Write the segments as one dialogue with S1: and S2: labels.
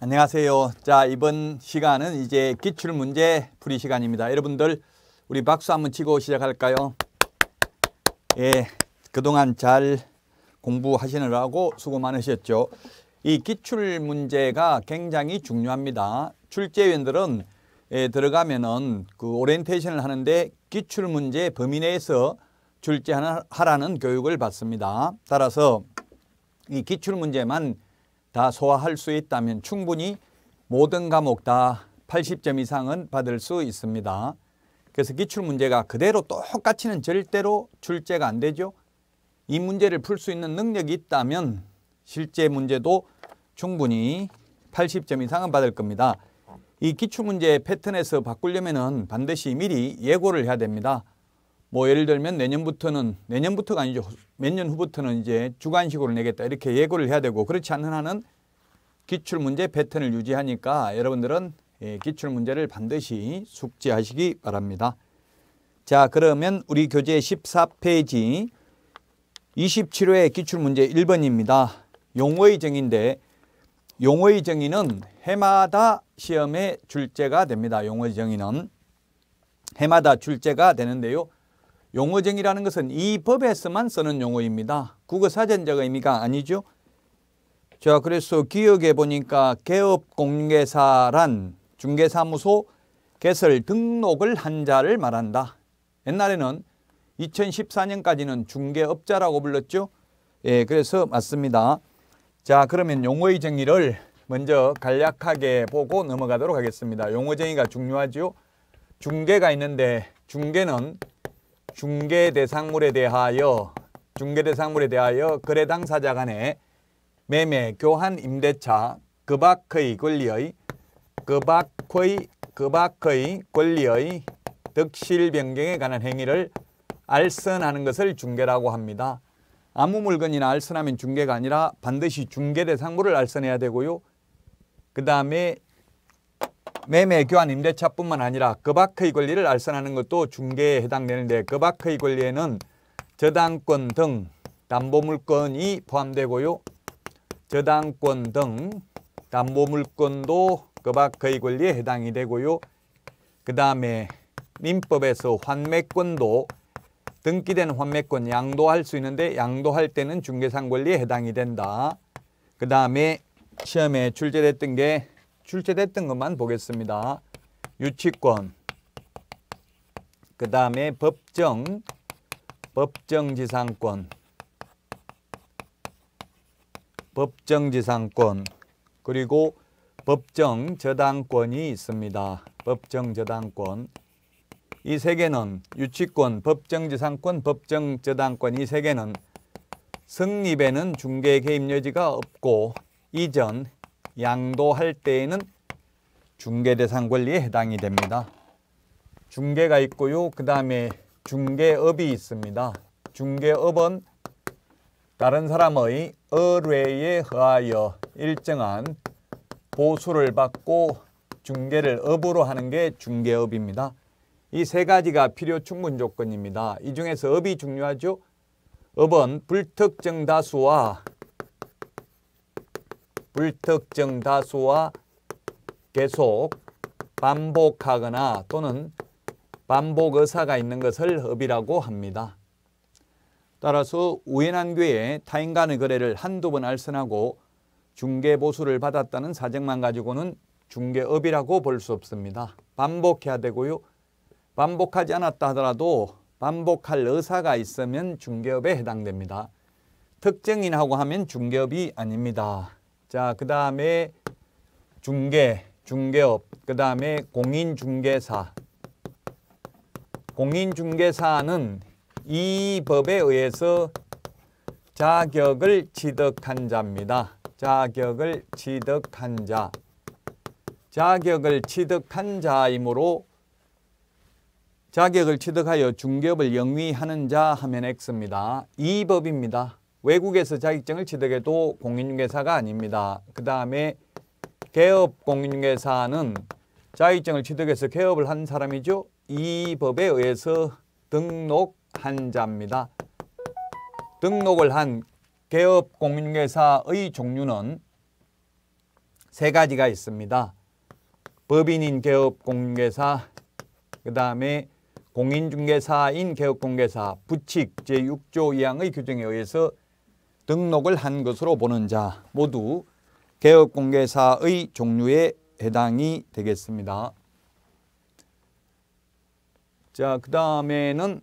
S1: 안녕하세요. 자, 이번 시간은 이제 기출 문제 풀이 시간입니다. 여러분들 우리 박수 한번 치고 시작할까요? 예. 그동안 잘 공부하시느라고 수고 많으셨죠. 이 기출 문제가 굉장히 중요합니다. 출제위원들은 예, 들어가면은 그 오리엔테이션을 하는데 기출 문제 범위 내에서 출제하라는 교육을 받습니다. 따라서 이 기출 문제만 다 소화할 수 있다면 충분히 모든 과목 다 80점 이상은 받을 수 있습니다. 그래서 기출문제가 그대로 똑같이는 절대로 출제가 안 되죠. 이 문제를 풀 수 있는 능력이 있다면 실제 문제도 충분히 80점 이상은 받을 겁니다. 이 기출문제 패턴에서 바꾸려면 반드시 미리 예고를 해야 됩니다. 뭐 예를 들면 내년부터는 내년부터가 아니죠. 몇 년 후부터는 이제 주관식으로 내겠다 이렇게 예고를 해야 되고 그렇지 않는 한은 기출문제 패턴을 유지하니까 여러분들은 예, 기출문제를 반드시 숙지하시기 바랍니다. 자 그러면 우리 교재 14페이지 27회 기출문제 1번입니다. 용어의 정의인데 용어의 정의는 해마다 시험에 출제가 됩니다. 용어의 정의는 해마다 출제가 되는데요. 용어쟁이라는 것은 이 법에서만 쓰는 용어입니다. 국어사전적 의미가 아니죠. 자, 그래서 기억해 보니까 개업공개사란 중개사무소 개설 등록을 한 자를 말한다. 옛날에는 2014년까지는 중개업자라고 불렀죠. 예, 그래서 맞습니다. 자, 그러면 용어의 정의를 먼저 간략하게 보고 넘어가도록 하겠습니다. 용어 정의가 중요하죠. 중개가 있는데 중개는 중개 대상물에 대하여 중개 대상물에 대하여 거래 당사자 간의 매매, 교환, 임대차, 그밖의 권리의 그밖의 그밖의 권리의 득실 변경에 관한 행위를 알선하는 것을 중개라고 합니다. 아무 물건이나 알선하면 중개가 아니라 반드시 중개 대상물을 알선해야 되고요. 그 다음에 매매, 교환, 임대차뿐만 아니라 급악의 권리를 알선하는 것도 중개에 해당되는데 급악의 권리에는 저당권 등담보물권이 포함되고요. 저당권 등 담보물건도 급악의 권리에 해당이 되고요. 그 다음에 민법에서 환매권도 등기된 환매권 양도할 수 있는데 양도할 때는 중개상 권리에 해당이 된다. 그 다음에 시험에 출제됐던 게 출제됐던 것만 보겠습니다. 유치권, 그 다음에 법정, 법정지상권, 법정지상권, 그리고 법정저당권이 있습니다. 법정저당권. 이 세 개는 유치권, 법정지상권, 법정저당권 이 세 개는 성립에는 중개 개입 여지가 없고 이전 양도할 때에는 중개대상 권리에 해당이 됩니다. 중개가 있고요. 그 다음에 중개업이 있습니다. 중개업은 다른 사람의 의뢰에 의하여 일정한 보수를 받고 중개를 업으로 하는 게 중개업입니다. 이 세 가지가 필요 충분 조건입니다. 이 중에서 업이 중요하죠. 업은 불특정 다수와 불특정 다수와 계속 반복하거나 또는 반복 의사가 있는 것을 업이라고 합니다. 따라서 우연한 괴에 타인 간의 거래를 한두 번 알선하고 중개 보수를 받았다는 사정만 가지고는 중개업이라고 볼 수 없습니다. 반복해야 되고요. 반복하지 않았다 하더라도 반복할 의사가 있으면 중개업에 해당됩니다. 특정인하고 하면 중개업이 아닙니다. 자, 그 다음에 중개, 중개업, 그 다음에 공인중개사. 공인중개사는 이 법에 의해서 자격을 취득한 자입니다. 자격을 취득한 자. 자격을 취득한 자이므로 자격을 취득하여 중개업을 영위하는 자 하면 X입니다. 이 법입니다. 외국에서 자격증을 취득해도 공인중개사가 아닙니다. 그 다음에 개업 공인중개사는 자격증을 취득해서 개업을 한 사람이죠. 이 법에 의해서 등록한 자입니다. 등록을 한 개업 공인중개사의 종류는 세 가지가 있습니다. 법인인 개업 공인중개사, 그 다음에 공인중개사인 개업공개사 부칙 제6조 2항의 규정에 의해서 등록을 한 것으로 보는 자 모두 개업공개사의 종류에 해당이 되겠습니다. 자, 그 다음에는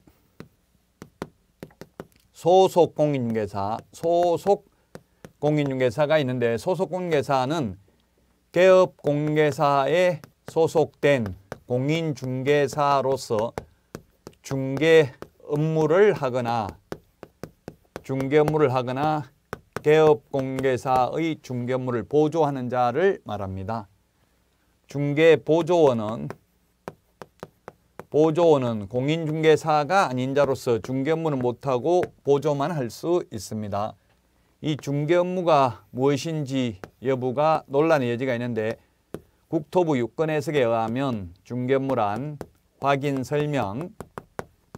S1: 소속 공인중개사, 소속 공인중개사가 있는데 소속 공인중개사는 개업 공개사에 소속된 공인중개사로서 중개 업무를 하거나 중개 업무를 하거나 개업 공개사의 중개 업무를 보조하는 자를 말합니다. 중개 보조원은 보조원은 공인중개사가 아닌 자로서 중개 업무는 못하고 보조만 할 수 있습니다. 이 중개 업무가 무엇인지 여부가 논란의 여지가 있는데 국토부 유권 해석에 의하면 중개 업무란 확인 설명,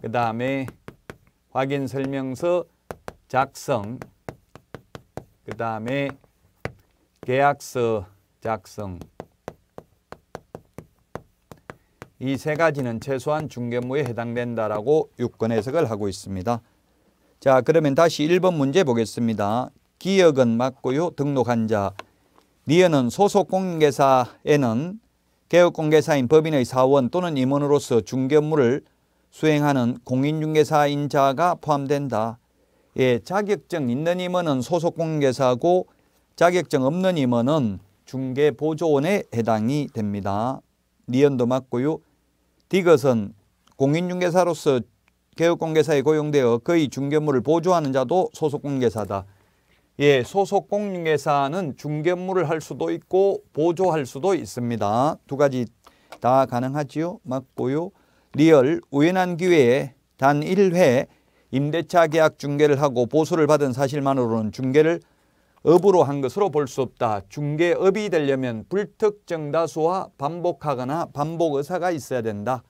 S1: 그 다음에 확인 설명서 작성, 그 다음에 계약서 작성 이 세 가지는 최소한 중개무에 해당된다라고 유권 해석을 하고 있습니다. 자 그러면 다시 1번 문제 보겠습니다. 기억은 맞고요. 등록한 자. 니은은소속공인계사에는 개업공개사인 법인의 사원 또는 임원으로서 중개무를 수행하는 공인중개사인 자가 포함된다. 예, 자격증 있는 임원은 소속 공개사고 자격증 없는 임원은 중개보조원에 해당이 됩니다. 리언도 맞고요. 디귿은 공인중개사로서 개업공개사에 고용되어 그의 중개업무 보조하는 자도 소속공개사다. 예, 소속공개사는중개업무할 수도 있고 보조할 수도 있습니다. 두 가지 다 가능하지요. 맞고요. 리얼 우연한 기회에 단 1회 임대차 계약 중개를 하고 보수를 받은 사실만으로는 중개를 업으로 한 것으로 볼 수 없다. 중개업이 되려면 불특정 다수와 반복하거나 반복 의사가 있어야 된다.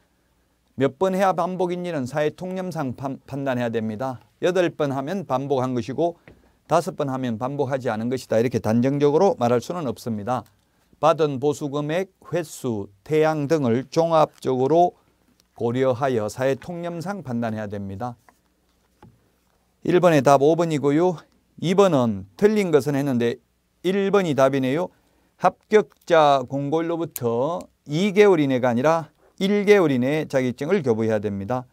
S1: 몇 번 해야 반복인지는 사회 통념상 판, 단해야 됩니다. 여덟 번 하면 반복한 것이고 다섯 번 하면 반복하지 않은 것이다. 이렇게 단정적으로 말할 수는 없습니다. 받은 보수금액, 횟수, 태양 등을 종합적으로 고려하여 사회 통념상 판단해야 됩니다. 1번의 답 5번이고요. 2번은 틀린 것은 했는데 1번이 답이네요. 합격자 공고일로부터 2개월 이내가 아니라 1개월 이내에 자격증을 교부해야 됩니다.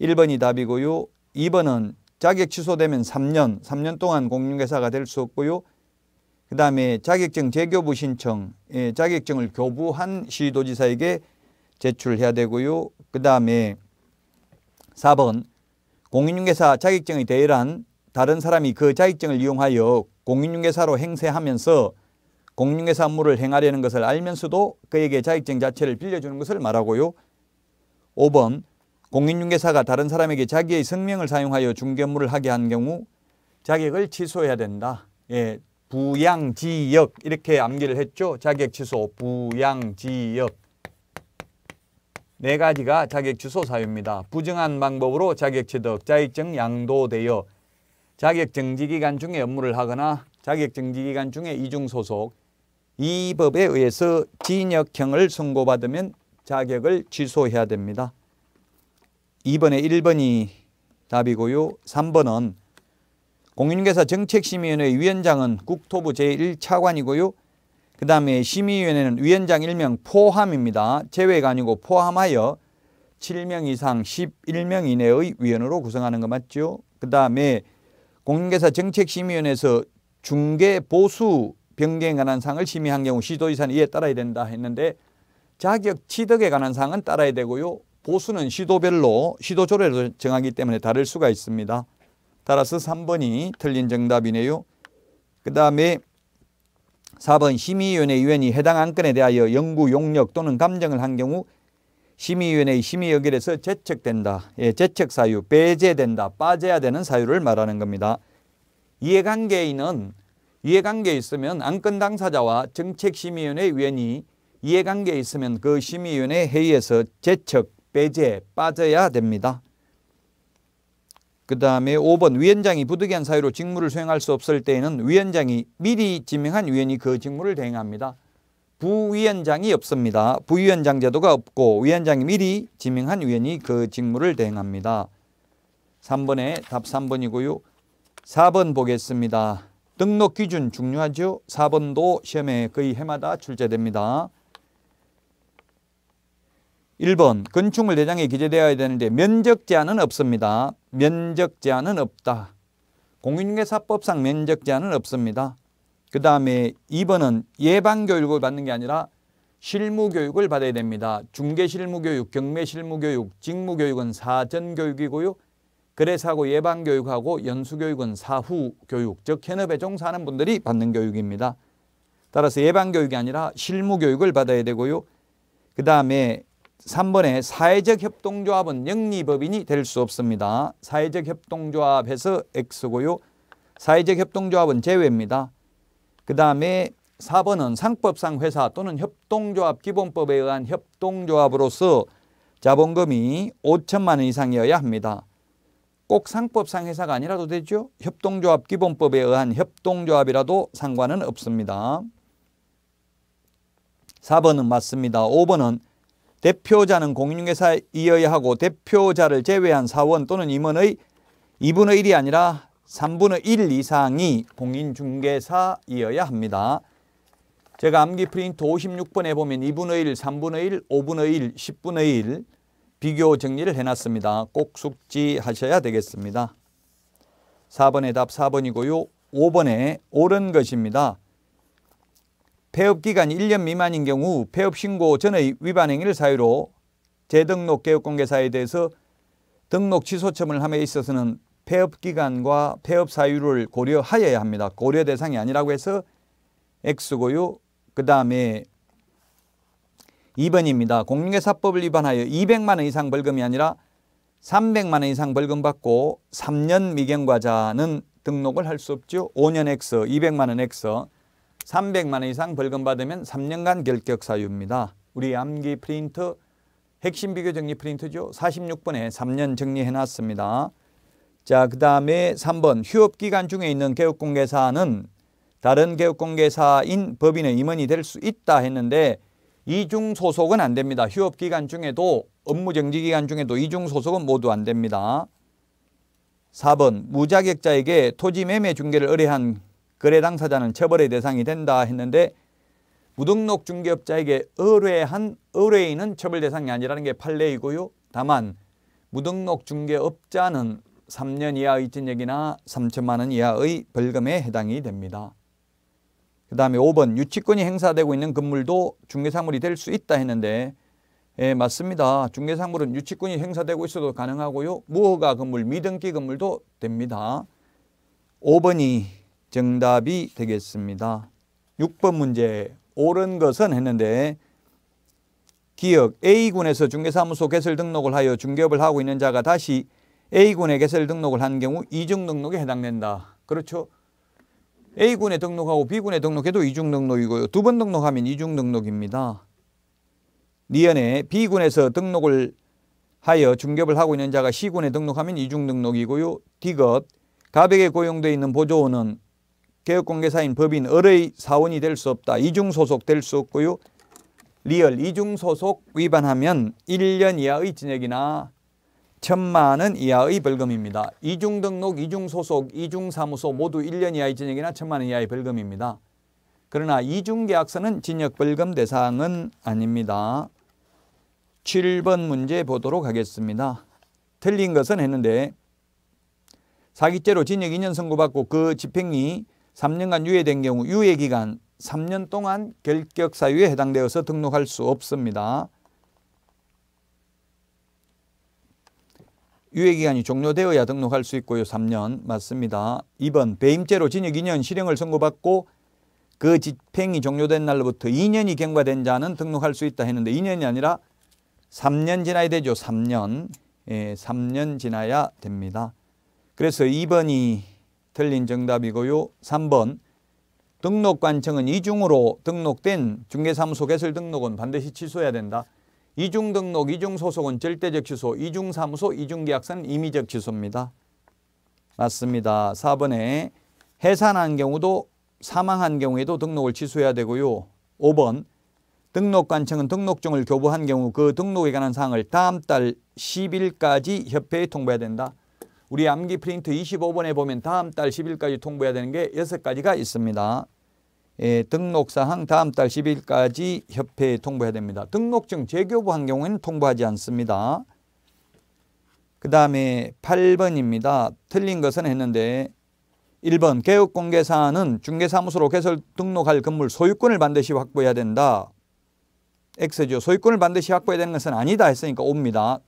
S1: 1번이 답이고요. 2번은 자격 취소되면 3년, 3년 동안 공인회사가 될 수 없고요. 그 다음에 자격증 재교부 신청, 예, 자격증을 교부한 시도지사에게 제출해야 되고요. 그 다음에 4번 공인중개사 자격증의 대열한 다른 사람이 그 자격증을 이용하여 공인중개사로 행세하면서 공인중개사 업무를 행하려는 것을 알면서도 그에게 자격증 자체를 빌려주는 것을 말하고요. 5번 공인중개사가 다른 사람에게 자기의 성명을 사용하여 중개 업무를 하게 한 경우 자격을 취소해야 된다. 예, 부양지역 이렇게 암기를 했죠. 자격 취소 부양지역. 네 가지가 자격 주소 사유입니다. 부정한 방법으로 자격 취득, 자격증 양도되어 자격 정지 기간 중에 업무를 하거나 자격 정지 기간 중에 이중 소속 이 법에 의해서 징역형을 선고받으면 자격을 취소해야 됩니다. 2번에 1번이 답이고요. 3번은 공인중사 정책심의위원회 위원장은 국토부 제1차관이고요. 그 다음에 심의위원회는 위원장 1명 포함입니다. 제외가 아니고 포함하여 7명 이상 11명 이내의 위원으로 구성하는 거 맞죠? 그 다음에 공인계사 정책심의위원회에서 중개보수 변경에 관한 사항을 심의한 경우 시도의사는 이에 따라야 된다 했는데 자격 취득에 관한 사항은 따라야 되고요. 보수는 시도별로 시도조례로 정하기 때문에 다를 수가 있습니다. 따라서 3번이 틀린 정답이네요. 그 다음에 4번 심의위원회 위원이 해당 안건에 대하여 연구 용역 또는 감정을 한 경우 심의위원회의 심의 의결에서 제척된다. 예, 제척 사유, 배제된다, 빠져야 되는 사유를 말하는 겁니다. 이해관계인은 이해관계에 있으면 안건 당사자와 정책심의위원회 위원이 이해관계에 있으면 그 심의위원회 회의에서 제척, 배제, 빠져야 됩니다. 그 다음에 5번 위원장이 부득이한 사유로 직무를 수행할 수 없을 때에는 위원장이 미리 지명한 위원이 그 직무를 대행합니다. 부위원장이 없습니다. 부위원장 제도가 없고 위원장이 미리 지명한 위원이 그 직무를 대행합니다. 3번에 답 3번이고요. 4번 보겠습니다. 등록 기준 중요하죠. 4번도 시험에 거의 해마다 출제됩니다. 1번 건축물 대장에 기재되어야 되는데 면적 제한은 없습니다. 면적 제한은 없다. 공인중개사법상 면적 제한은 없습니다. 그 다음에 2번은 예방교육을 받는 게 아니라 실무교육을 받아야 됩니다. 중개실무교육, 경매실무교육, 직무교육은 사전교육이고요. 그래서고 예방교육하고 연수교육은 사후교육, 즉 현업에 종사하는 분들이 받는 교육입니다. 따라서 예방교육이 아니라 실무교육을 받아야 되고요. 그 다음에 3번에 사회적 협동조합은 영리법인이 될 수 없습니다. 사회적 협동조합에서 X고요. 사회적 협동조합은 제외입니다. 그 다음에 4번은 상법상 회사 또는 협동조합 기본법에 의한 협동조합으로서 자본금이 5천만 원 이상이어야 합니다. 꼭 상법상 회사가 아니라도 되죠. 협동조합 기본법에 의한 협동조합이라도 상관은 없습니다. 4번은 맞습니다. 5번은 대표자는 공인중개사이어야 하고 대표자를 제외한 사원 또는 임원의 2분의 1이 아니라 3분의 1 이상이 공인중개사이어야 합니다. 제가 암기 프린트 56번에 보면 2분의 1, 3분의 1, 5분의 1, 10분의 1 비교 정리를 해놨습니다. 꼭 숙지하셔야 되겠습니다. 4번의 답 4번이고요. 5번의 옳은 것입니다. 폐업기간 1년 미만인 경우 폐업신고 전의 위반행위를 사유로 재등록 개업공개사에 대해서 등록 취소 처분을 함에 있어서는 폐업기간과 폐업 사유를 고려하여야 합니다. 고려 대상이 아니라고 해서 X고요. 그 다음에 2번입니다. 공인사법을 위반하여 200만 원 이상 벌금이 아니라 300만 원 이상 벌금 받고 3년 미경과자는 등록을 할 수 없죠. 5년 X, 200만 원 X. 300만 원 이상 벌금 받으면 3년간 결격 사유입니다. 우리 암기 프린트 핵심 비교 정리 프린트죠. 46번에 3년 정리해놨습니다. 자, 그 다음에 3번 휴업기간 중에 있는 개업공개사는 다른 개업공개사인 법인의 임원이 될 수 있다 했는데 이중소속은 안 됩니다. 휴업기간 중에도 업무정지기간 중에도 이중소속은 모두 안 됩니다. 4번 무자격자에게 토지매매 중개를 의뢰한 거래 당사자는 처벌의 대상이 된다 했는데 무등록 중개업자에게 의뢰한 의뢰인은 처벌 대상이 아니라는 게 판례이고요. 다만 무등록 중개업자는 3년 이하의 징역이나 3천만 원 이하의 벌금에 해당이 됩니다. 그 다음에 5번 유치권이 행사되고 있는 건물도 중개상물이 될 수 있다 했는데 예, 맞습니다. 중개상물은 유치권이 행사되고 있어도 가능하고요. 무허가 건물, 미등기 건물도 됩니다. 5번이 정답이 되겠습니다. 6번 문제 옳은 것은 했는데 기억 A군에서 중개사무소 개설 등록을 하여 중개업을 하고 있는 자가 다시 A군에 개설 등록을 한 경우 이중 등록에 해당된다. 그렇죠? A군에 등록하고 B군에 등록해도 이중 등록이고요. 두 번 등록하면 이중 등록입니다. 니연에 B군에서 등록을 하여 중개업을 하고 있는 자가 C군에 등록하면 이중 등록이고요. D것 가백에 고용되어 있는 보조원은 개혁공개사인 법인 을의 사원이 될 수 없다. 이중소속 될 수 없고요. 리얼 이중소속 위반하면 1년 이하의 징역이나 천만원 이하의 벌금입니다. 이중등록, 이중소속, 이중사무소 모두 1년 이하의 징역이나 천만원 이하의 벌금입니다. 그러나 이중계약서는 징역벌금 대상은 아닙니다. 7번 문제 보도록 하겠습니다. 틀린 것은 했는데 사기죄로 징역 2년 선고받고 그 집행이 3년간 유예된 경우 유예 기간 3년 동안 결격 사유에 해당되어서 등록할 수 없습니다. 유예기간이 종료되어야 등록할 수 있고요. 3년 맞습니다. 2번 배임죄로 징역 2년 실형을 선고받고 그 집행이 종료된 날로부터 2년이 경과된 자는 등록할 수 있다 했는데 2년이 아니라 3년 지나야 되죠. 3년. 예, 3년 지나야 됩니다. 그래서 2번이 틀린 정답이고요. 3번 등록관청은 이중으로 등록된 중개사무소 개설 등록은 반드시 취소해야 된다. 이중 등록, 이중 소속은 절대적 취소, 이중 사무소, 이중 계약서는 임의적 취소입니다. 맞습니다. 4번에 해산한 경우도 사망한 경우에도 등록을 취소해야 되고요. 5번 등록관청은 등록증을 교부한 경우 그 등록에 관한 사항을 다음 달 10일까지 협회에 통보해야 된다. 우리 암기 프린트 25번에 보면 다음 달 10일까지 통보해야 되는 게 6가지가 있습니다. 예, 등록사항 다음 달 10일까지 협회에 통보해야 됩니다. 등록증 재교부 한 경우에는 통보하지 않습니다. 그 다음에 8번입니다. 틀린 것은 했는데 1번 개업공개사안은 중개사무소로 개설 등록할 건물 소유권을 반드시 확보해야 된다. X죠. 소유권을 반드시 확보해야 되는 것은 아니다 했으니까 옵니다.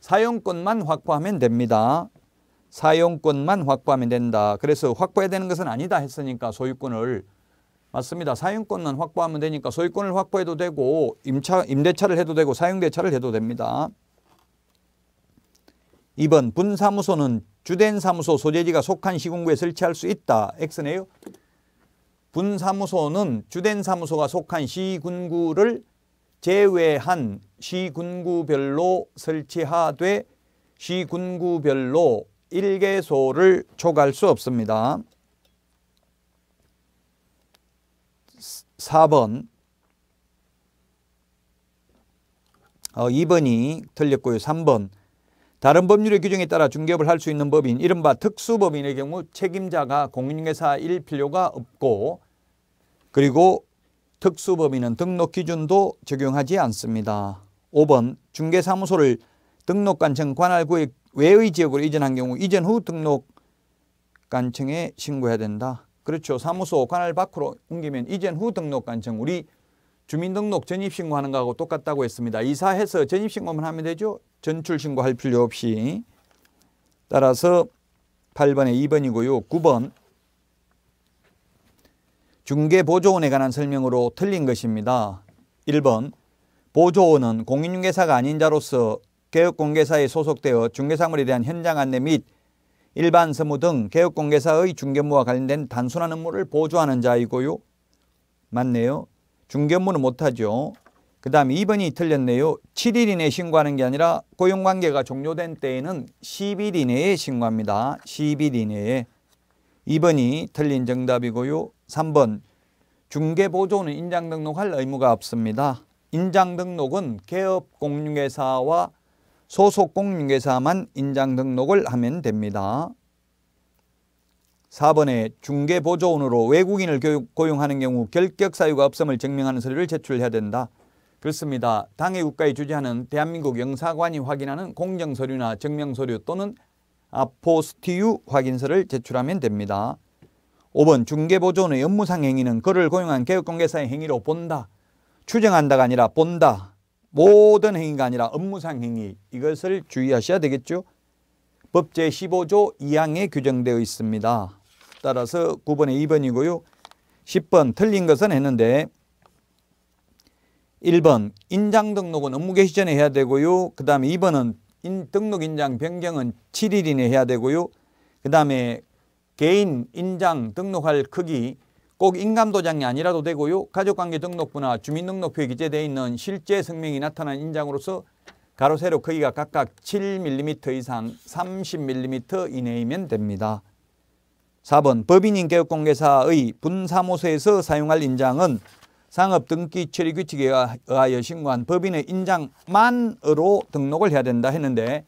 S1: 사용권만 확보하면 됩니다. 사용권만 확보하면 된다. 그래서 확보해야 되는 것은 아니다 했으니까 소유권을 맞습니다. 사용권만 확보하면 되니까 소유권을 확보해도 되고 임차 임대차를 해도 되고 사용대차를 해도 됩니다. 2번 분사무소는 주된 사무소 소재지가 속한 시군구에 설치할 수 있다. X네요. 분사무소는 주된 사무소가 속한 시군구를 제외한 시군구별로 설치하되 시군구별로 일개소를 초과할 수 없습니다. 4번 어, 2번이 틀렸고요. 3번 다른 법률의 규정에 따라 중개업을 할 수 있는 법인 이른바 특수법인의 경우 책임자가 공인중개사일 필요가 없고 그리고 특수법인은 등록 기준도 적용하지 않습니다. 5번 중개사무소를 등록관청 관할구에 외의 지역으로 이전한 경우 이전 후 등록 관청에 신고해야 된다. 그렇죠. 사무소 관할 밖으로 옮기면 이전 후 등록 관청 우리 주민등록 전입신고하는 거하고 똑같다고 했습니다. 이사해서 전입신고만 하면 되죠. 전출신고할 필요 없이 따라서 8번에 2번이고요. 9번 중개보조원에 관한 설명으로 틀린 것입니다. 1번 보조원은 공인중개사가 아닌 자로서 개혁공개사에 소속되어 중개사물에 대한 현장 안내 및 일반 서무 등 개혁공개사의 중개무와 관련된 단순한 업무를 보조하는 자이고요. 맞네요. 중개무는 못하죠. 그 다음 2번이 틀렸네요. 7일 이내에 신고하는 게 아니라 고용관계가 종료된 때에는 10일 이내에 신고합니다. 10일 이내에. 2번이 틀린 정답이고요. 3번 중개보조는 인장등록할 의무가 없습니다. 인장등록은 개업공유회사와 소속 공인회사만 인장 등록을 하면 됩니다. 4번에 중개보조원으로 외국인을 교육, 고용하는 경우 결격 사유가 없음을 증명하는 서류를 제출해야 된다. 그렇습니다. 당해 국가에 주재하는 대한민국 영사관이 확인하는 공정서류나 증명서류 또는 아포스티유 확인서를 제출하면 됩니다. 5번 중개보조원의 업무상 행위는 그를 고용한 개업공개사의 행위로 본다. 추정한다가 아니라 본다. 모든 행위가 아니라 업무상 행위 이것을 주의하셔야 되겠죠. 법 제15조 2항에 규정되어 있습니다. 따라서 9번에 2번이고요. 10번 틀린 것은 했는데 1번 인장 등록은 업무 개시 전에 해야 되고요. 그 다음에 2번은 인, 등록 인장 변경은 7일 이내 해야 되고요. 그 다음에 개인 인장 등록할 크기 꼭 인감도장이 아니라도 되고요. 가족관계 등록부나 주민등록표에 기재되어 있는 실제 성명이 나타난 인장으로서 가로, 세로 크기가 각각 7mm 이상 30mm 이내이면 됩니다. 4번 법인인격공개사의 분사무소에서 사용할 인장은 상업등기 처리 규칙에 의하여 신고한 법인의 인장만으로 등록을 해야 된다 했는데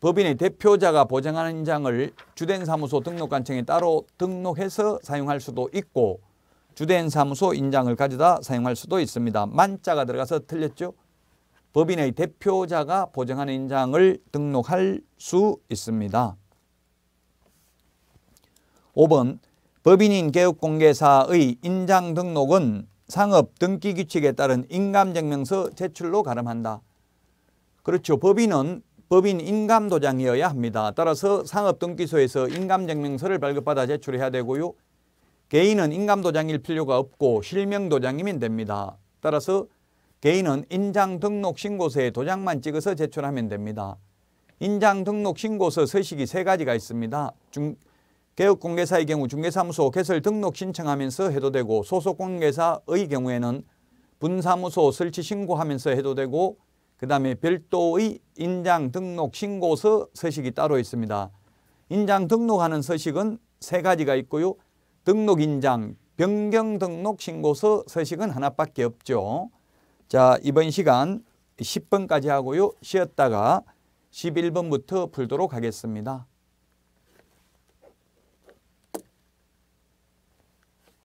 S1: 법인의 대표자가 보장하는 인 장을 주된 사무소 등록관청에 따로 등록해서 사용할 수도 있고 주된 사무소 인장을 가져다 사용할 수도 있습니다. 만자가 들어가서 틀렸죠? 법인의 대표자가 보장하는 인장을 등록할 수 있습니다. 5번 법인인 개업공개사의 인장 등록은 상업 등기 규칙에 따른 인감증명서 제출로 가름한다. 그렇죠. 법인은 법인 인감도장이어야 합니다. 따라서 상업등기소에서 인감증명서를 발급받아 제출해야 되고요. 개인은 인감도장일 필요가 없고 실명도장이면 됩니다. 따라서 개인은 인장등록신고서에 도장만 찍어서 제출하면 됩니다. 인장등록신고서 서식이 세 가지가 있습니다. 중, 개업공개사의 경우 중개사무소 개설 등록 신청하면서 해도 되고 소속공개사의 경우에는 분사무소 설치 신고하면서 해도 되고 그 다음에 별도의 인장 등록 신고서 서식이 따로 있습니다. 인장 등록하는 서식은 세 가지가 있고요. 등록 인장, 변경 등록 신고서 서식은 하나밖에 없죠. 자, 이번 시간 10번까지 하고요. 쉬었다가 11번부터 풀도록 하겠습니다.